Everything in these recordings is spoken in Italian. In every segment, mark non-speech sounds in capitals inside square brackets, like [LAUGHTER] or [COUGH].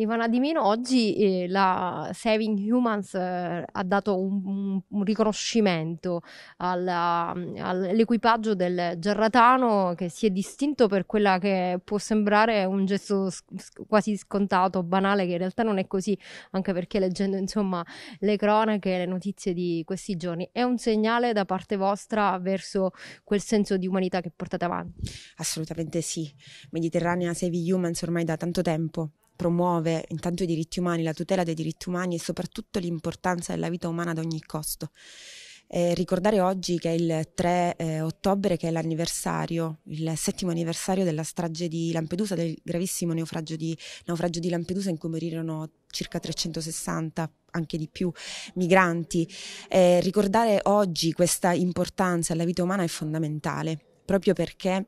Ivana Di oggi eh, la Saving Humans eh, ha dato un, un, un riconoscimento alla, mm, all'equipaggio del Gerratano che si è distinto per quella che può sembrare un gesto sc- quasi scontato, banale, che in realtà non è così, anche perché leggendo insomma le cronache e le notizie di questi giorni è un segnale da parte vostra verso quel senso di umanità che portate avanti? Assolutamente sì. Mediterranea Saving Humans ormai da tanto tempo promuove intanto i diritti umani, la tutela dei diritti umani e soprattutto l'importanza della vita umana ad ogni costo. Eh, ricordare oggi che è il 3 eh, ottobre, che è l'anniversario, il settimo anniversario della strage di Lampedusa, del gravissimo naufragio di, naufragio di Lampedusa in cui morirono circa 360 anche di più migranti. Eh, ricordare oggi questa importanza alla vita umana è fondamentale, proprio perché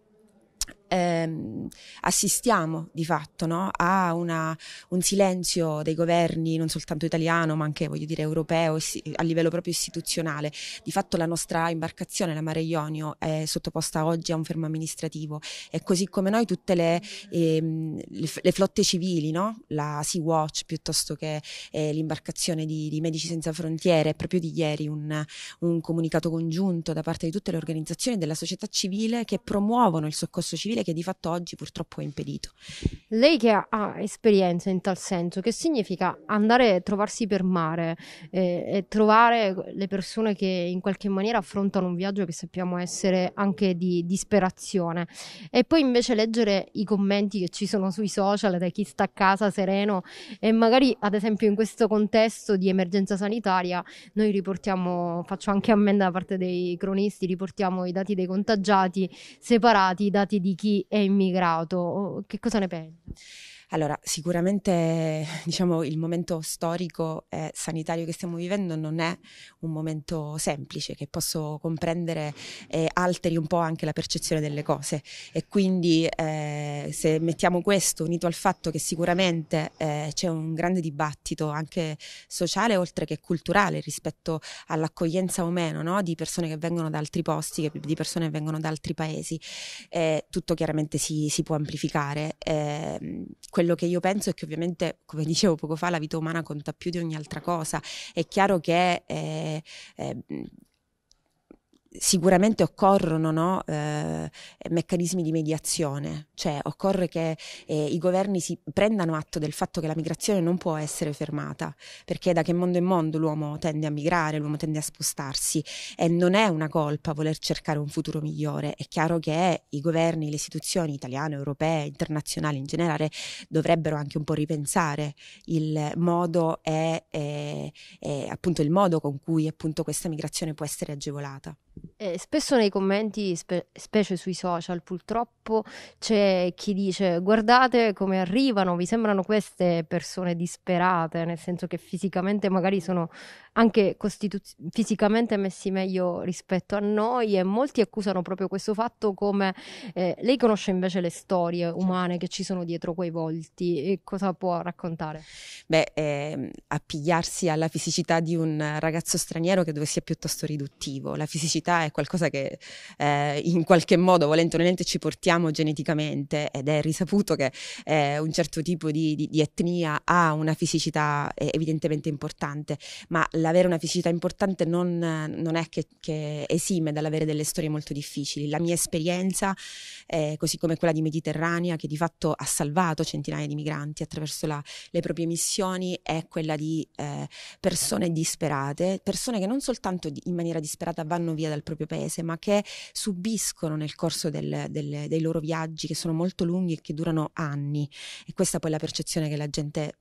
ehm, assistiamo di fatto no? a una, un silenzio dei governi, non soltanto italiano, ma anche voglio dire europeo, a livello proprio istituzionale. Di fatto la nostra imbarcazione, la Mare Ionio, è sottoposta oggi a un fermo amministrativo e così come noi tutte le, ehm, le, le flotte civili, no? la Sea Watch piuttosto che eh, l'imbarcazione di, di, Medici Senza Frontiere, è proprio di ieri un, un comunicato congiunto da parte di tutte le organizzazioni della società civile che promuovono il soccorso civile possibile che di fatto oggi purtroppo è impedito. Lei che ha, esperienza in tal senso, che significa andare a trovarsi per mare eh, e trovare le persone che in qualche maniera affrontano un viaggio che sappiamo essere anche di disperazione e poi invece leggere i commenti che ci sono sui social da chi sta a casa sereno e magari ad esempio in questo contesto di emergenza sanitaria noi riportiamo, faccio anche ammenda da parte dei cronisti, riportiamo i dati dei contagiati separati, i dati di chi è immigrato? Che cosa ne pensi? Allora, sicuramente [LAUGHS] diciamo, il momento storico e sanitario che stiamo vivendo non è un momento semplice, che posso comprendere e alteri un po' anche la percezione delle cose. E quindi eh, se mettiamo questo unito al fatto che sicuramente eh, c'è un grande dibattito anche sociale, oltre che culturale, rispetto all'accoglienza o meno no? di persone che vengono da altri posti, di persone che vengono da altri paesi, eh, tutto chiaramente si, si può amplificare ehm, quello che io penso è che ovviamente, come [LAUGHS] dicevo poco fa, la vita umana conta più di ogni altra cosa. È chiaro che eh, eh, sicuramente occorrono no, eh, meccanismi di mediazione, cioè occorre che eh, i governi si prendano atto del fatto che la migrazione non può essere fermata, perché da che mondo in mondo l'uomo tende a migrare, l'uomo tende a spostarsi e non è una colpa voler cercare un futuro migliore, è chiaro che i governi, le istituzioni italiane, europee, internazionali in generale dovrebbero anche un po' ripensare il modo e, e, e appunto il modo con cui appunto questa migrazione può essere agevolata. Eh, spesso nei commenti, spe- specie sui social, purtroppo troppo, c'è chi dice guardate come arrivano, vi sembrano queste persone disperate, nel senso che fisicamente magari sono anche costituz- fisicamente messi meglio rispetto a noi e molti accusano proprio questo fatto come eh, lei conosce invece le storie certo. umane che ci sono dietro quei volti e cosa può raccontare? Beh, eh, appigliarsi alla fisicità di un ragazzo straniero credo sia piuttosto riduttivo, la fisicità è qualcosa che eh, in qualche modo volente o nolente ci portiamo siamo geneticamente ed è risaputo che eh, un certo tipo di, di, di, etnia ha una fisicità eh, evidentemente importante, ma l'avere una fisicità importante non, non è che, che, esime dall'avere delle storie molto difficili. La mia esperienza, eh, così come quella di Mediterranea, che di fatto ha salvato centinaia di migranti attraverso la, le proprie missioni, è quella di eh, persone disperate, persone che non soltanto in maniera disperata vanno via dal proprio paese, ma che subiscono nel corso del, del, del loro viaggi che sono molto lunghi e che durano anni e questa poi è la percezione che la gente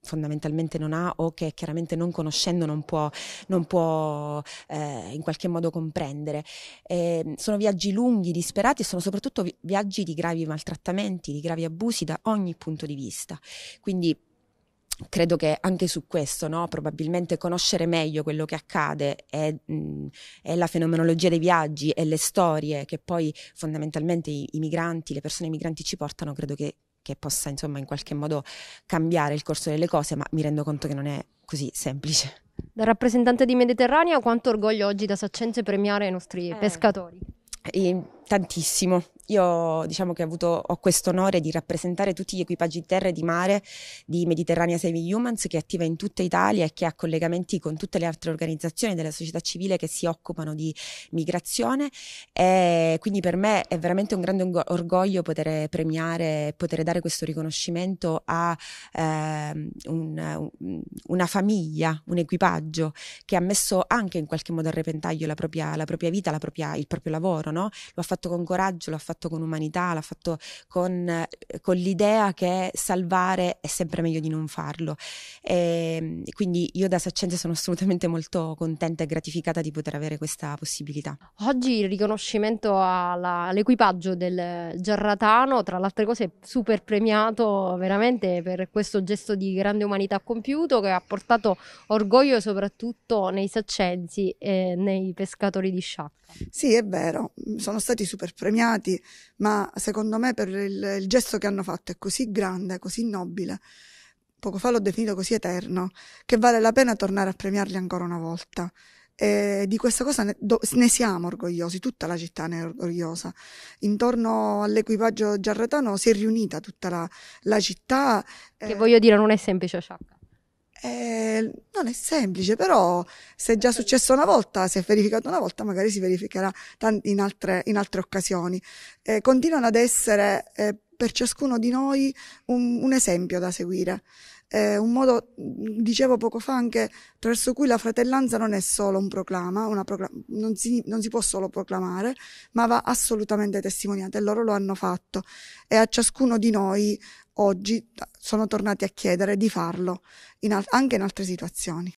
fondamentalmente non ha o che chiaramente non conoscendo non può, non può eh, in qualche modo comprendere. Eh, sono viaggi lunghi, disperati e sono soprattutto vi- viaggi di gravi maltrattamenti, di gravi abusi da ogni punto di vista. Quindi credo che anche su questo, no? probabilmente conoscere meglio quello che accade e, mh, e, la fenomenologia dei viaggi e le storie che poi fondamentalmente i, i migranti, le persone migranti ci portano, credo che, che, possa insomma in qualche modo cambiare il corso delle cose, ma mi rendo conto che non è così semplice. Da rappresentante di Mediterraneo, quanto orgoglio oggi da Saccenze premiare i nostri eh. pescatori? E eh, tantissimo, io diciamo che ho avuto ho questo onore di rappresentare tutti gli equipaggi di terra e di mare di Mediterranea Saving Humans che è attiva in tutta Italia e che ha collegamenti con tutte le altre organizzazioni della società civile che si occupano di migrazione e quindi per me è veramente un grande orgoglio poter premiare, poter dare questo riconoscimento a eh, un, una famiglia, un equipaggio che ha messo anche in qualche modo a repentaglio la propria, la propria vita, la propria, il proprio lavoro, no? lo ha fatto con coraggio, lo ha fatto fatto con umanità, l'ha fatto con, eh, con l'idea che salvare è sempre meglio di non farlo. E, ehm, quindi io da Saccenze sono assolutamente molto contenta e gratificata di poter avere questa possibilità. Oggi il riconoscimento alla, all'equipaggio del Giarratano, tra le altre cose, super premiato veramente per questo gesto di grande umanità compiuto che ha portato orgoglio soprattutto nei saccenzi e nei pescatori di sciacca. Sì, è vero, sono stati super premiati ma secondo me per il, il gesto che hanno fatto è così grande, così nobile, poco fa l'ho definito così eterno, che vale la pena tornare a premiarli ancora una volta. E di questa cosa ne, do, ne, siamo orgogliosi, tutta la città ne è orgogliosa. Intorno all'equipaggio giarretano si è riunita tutta la, la città. Che eh... voglio dire, non è semplice, Sciacca. Eh, non è semplice, però se è già successo una volta, se è verificato una volta, magari si verificherà in altre, in altre occasioni. Eh, continuano ad essere eh, per ciascuno di noi un, un esempio da seguire. Eh, un modo, dicevo poco fa, anche attraverso cui la fratellanza non è solo un proclama, proclama non, si, non si può solo proclamare, ma va assolutamente testimoniata e loro lo hanno fatto. E a ciascuno di noi oggi sono tornati a chiedere di farlo in al- anche in altre situazioni.